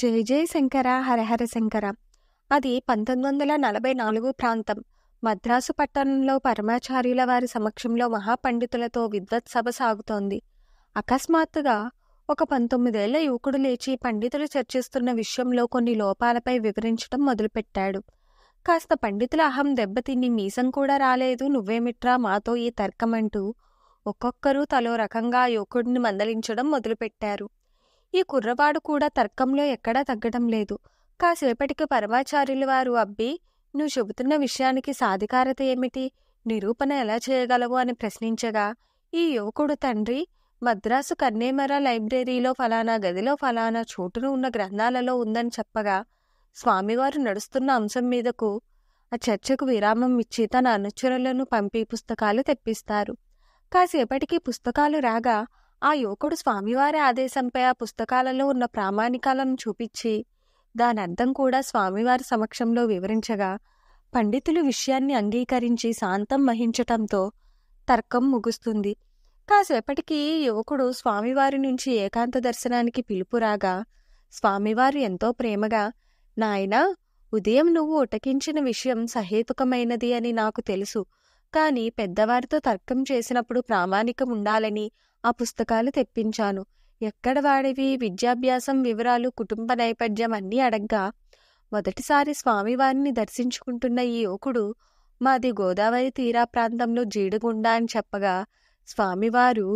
జై జయ శంకర హరహర శంకర అది పంతొమ్మిది వందల నలభై నాలుగు ప్రాంతం మద్రాసు పట్టణంలో పరమాచార్యుల వారి సమక్షంలో మహాపండితులతో విద్వత్ సభ సాగుతోంది అకస్మాత్తుగా ఒక పంతొమ్మిదేళ్ల యువకుడు లేచి పండితులు చర్చిస్తున్న విషయంలో కొన్ని లోపాలపై వివరించడం మొదలుపెట్టాడు కాస్త పండితుల అహం దెబ్బతిని మీసం కూడా రాలేదు నువ్వేమిట్రా మాతో ఈ తర్కమంటూ ఒక్కొక్కరూ తలో రకంగా యువకుడిని మందలించడం మొదలుపెట్టారు ఈ కుర్రవాడు కూడా తర్కంలో ఎక్కడా తగ్గడం లేదు కాసేపటికి పరమాచార్యులు వారు అబ్బి నువ్వు చెబుతున్న విషయానికి సాధికారత ఏమిటి నిరూపణ ఎలా చేయగలవు అని ప్రశ్నించగా ఈ యువకుడు తండ్రి మద్రాసు కన్నేమరా లైబ్రరీలో ఫలానా గదిలో ఫలానా చోటును ఉన్న గ్రంథాలలో ఉందని చెప్పగా స్వామివారు నడుస్తున్న అంశం మీదకు ఆ చర్చకు విరామం ఇచ్చి తన అనుచరులను పంపి పుస్తకాలు తెప్పిస్తారు కాసేపటికి పుస్తకాలు రాగా ఆ యువకుడు స్వామివారి ఆదేశంపై ఆ పుస్తకాలలో ఉన్న ప్రామాణికాలను చూపించి దాని అర్థం కూడా స్వామివారి సమక్షంలో వివరించగా పండితులు విషయాన్ని అంగీకరించి శాంతం వహించటంతో తర్కం ముగుస్తుంది కాసేపటికి యువకుడు స్వామివారి నుంచి ఏకాంత దర్శనానికి పిలుపురాగా స్వామివారు ఎంతో ప్రేమగా నాయనా ఉదయం నువ్వు ఉటకించిన విషయం సహేతుకమైనది అని నాకు తెలుసు కాని పెద్దవారితో తర్కం చేసినప్పుడు ప్రామాణికం ఉండాలని ఆ పుస్తకాలు తెప్పించాను ఎక్కడ వాడివి విద్యాభ్యాసం వివరాలు కుటుంబ నైపథ్యం అన్నీ అడగ్గా మొదటిసారి స్వామివారిని దర్శించుకుంటున్న ఈ యువకుడు మాది గోదావరి తీరా ప్రాంతంలో జీడుగుండ అని చెప్పగా స్వామివారు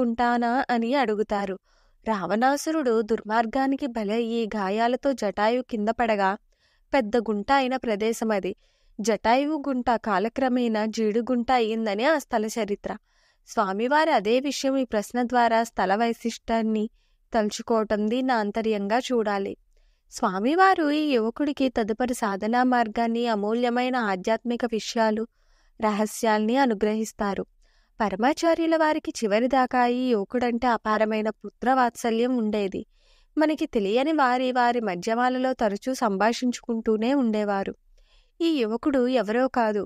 గుంటానా అని అడుగుతారు రావణాసురుడు దుర్మార్గానికి బలై ఈ గాయాలతో జటాయు కింద పడగా పెద్ద గుంట అయిన ప్రదేశం అది జటాయువు గుంట కాలక్రమేణా జీడుగుంట అయిందని ఆ స్థల చరిత్ర స్వామివారు అదే విషయం ఈ ప్రశ్న ద్వారా స్థల వైశిష్టాన్ని తలుచుకోవటంది నా అంతర్యంగా చూడాలి స్వామివారు ఈ యువకుడికి తదుపరి సాధనా మార్గాన్ని అమూల్యమైన ఆధ్యాత్మిక విషయాలు రహస్యాల్ని అనుగ్రహిస్తారు పరమాచార్యుల వారికి చివరిదాకా ఈ యువకుడంటే అపారమైన పుత్రవాత్సల్యం ఉండేది మనకి తెలియని వారి వారి మధ్యమాలలో తరచూ సంభాషించుకుంటూనే ఉండేవారు ఈ యువకుడు ఎవరో కాదు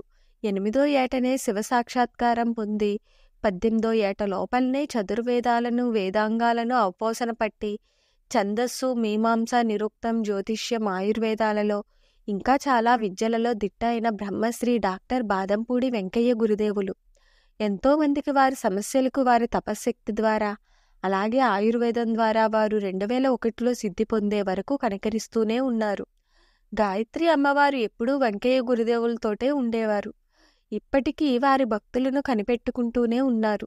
ఎనిమిదో ఏటనే శివ సాక్షాత్కారం పొంది పద్దెనిమిదో ఏట లోపలనే చతుర్వేదాలను వేదాంగాలను పట్టి ఛందస్సు మీమాంస నిరుక్తం జ్యోతిష్యం ఆయుర్వేదాలలో ఇంకా చాలా విద్యలలో దిట్ట అయిన బ్రహ్మశ్రీ డాక్టర్ బాదంపూడి వెంకయ్య గురుదేవులు ఎంతోమందికి వారి సమస్యలకు వారి తపశ్శక్తి ద్వారా అలాగే ఆయుర్వేదం ద్వారా వారు రెండు వేల ఒకటిలో సిద్ధి పొందే వరకు కనకరిస్తూనే ఉన్నారు గాయత్రి అమ్మవారు ఎప్పుడూ వెంకయ్య గురుదేవులతోటే ఉండేవారు ఇప్పటికీ వారి భక్తులను కనిపెట్టుకుంటూనే ఉన్నారు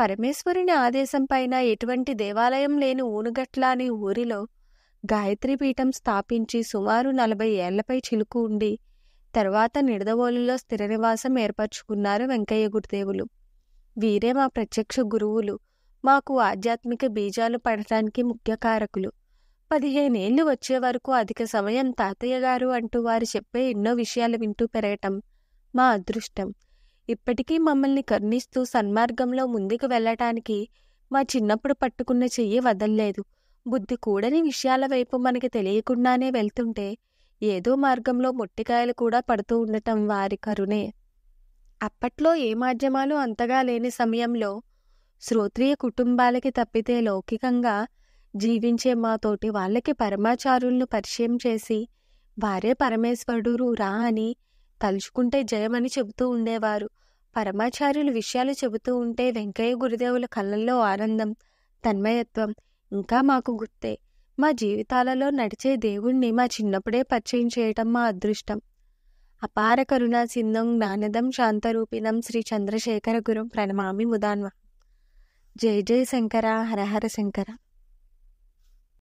పరమేశ్వరుని ఆదేశంపైన ఎటువంటి దేవాలయం లేని ఊనుగట్ల అనే ఊరిలో పీఠం స్థాపించి సుమారు నలభై ఏళ్లపై చిలుకు ఉండి తర్వాత నిడదవోలులో స్థిర నివాసం ఏర్పరచుకున్నారు వెంకయ్య గురుదేవులు వీరే మా ప్రత్యక్ష గురువులు మాకు ఆధ్యాత్మిక బీజాలు పడటానికి ముఖ్య కారకులు పదిహేనేళ్లు వచ్చే వరకు అధిక సమయం తాతయ్య గారు అంటూ వారు చెప్పే ఎన్నో విషయాలు వింటూ పెరగటం మా అదృష్టం ఇప్పటికీ మమ్మల్ని కరుణిస్తూ సన్మార్గంలో ముందుకు వెళ్ళటానికి మా చిన్నప్పుడు పట్టుకున్న చెయ్యి వదల్లేదు బుద్ధి కూడని విషయాల వైపు మనకి తెలియకుండానే వెళ్తుంటే ఏదో మార్గంలో మొట్టికాయలు కూడా పడుతూ ఉండటం వారి కరుణే అప్పట్లో ఏ మాధ్యమాలు అంతగా లేని సమయంలో శ్రోత్రియ కుటుంబాలకి తప్పితే లౌకికంగా జీవించే మాతోటి వాళ్ళకి పరమాచారులను పరిచయం చేసి వారే పరమేశ్వరుడు రా అని తలుచుకుంటే జయమని చెబుతూ ఉండేవారు పరమాచార్యులు విషయాలు చెబుతూ ఉంటే వెంకయ్య గురుదేవుల కళ్ళల్లో ఆనందం తన్మయత్వం ఇంకా మాకు గుర్తే మా జీవితాలలో నడిచే దేవుణ్ణి మా చిన్నప్పుడే పరిచయం చేయటం మా అదృష్టం అపార కరుణా సింధం జ్ఞానదం శాంతరూపిణం శ్రీ చంద్రశేఖర గురు ప్రణమామి ముదాన్వ జయ జయ శంకర హరహర శంకర